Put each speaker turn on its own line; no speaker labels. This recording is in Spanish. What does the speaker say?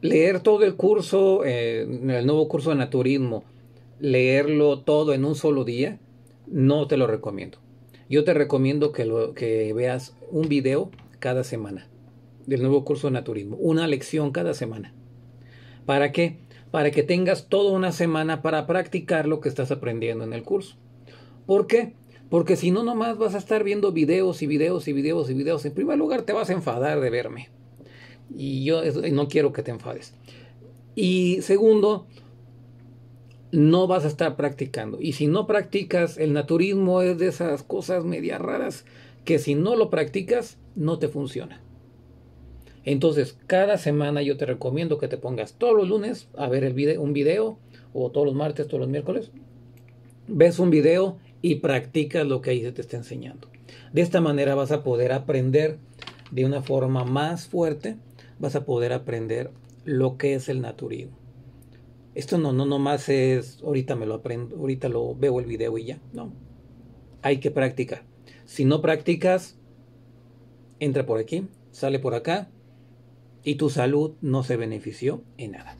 leer todo el curso, eh, el nuevo curso de naturismo, leerlo todo en un solo día, no te lo recomiendo. Yo te recomiendo que, lo, que veas un video cada semana del nuevo curso de naturismo, una lección cada semana. ¿Para qué? Para que tengas toda una semana para practicar lo que estás aprendiendo en el curso. ¿Por qué? Porque si no, nomás vas a estar viendo videos y videos y videos y videos. En primer lugar, te vas a enfadar de verme. Y yo no quiero que te enfades. Y segundo, no vas a estar practicando. Y si no practicas, el naturismo es de esas cosas medias raras que si no lo practicas, no te funciona. Entonces, cada semana yo te recomiendo que te pongas todos los lunes a ver el un video, o todos los martes, todos los miércoles. Ves un video y practicas lo que ahí se te está enseñando. De esta manera vas a poder aprender de una forma más fuerte vas a poder aprender lo que es el naturismo. Esto no, no nomás es ahorita me lo aprendo, ahorita lo veo el video y ya, no. Hay que practicar. Si no practicas, entra por aquí, sale por acá y tu salud no se benefició en nada.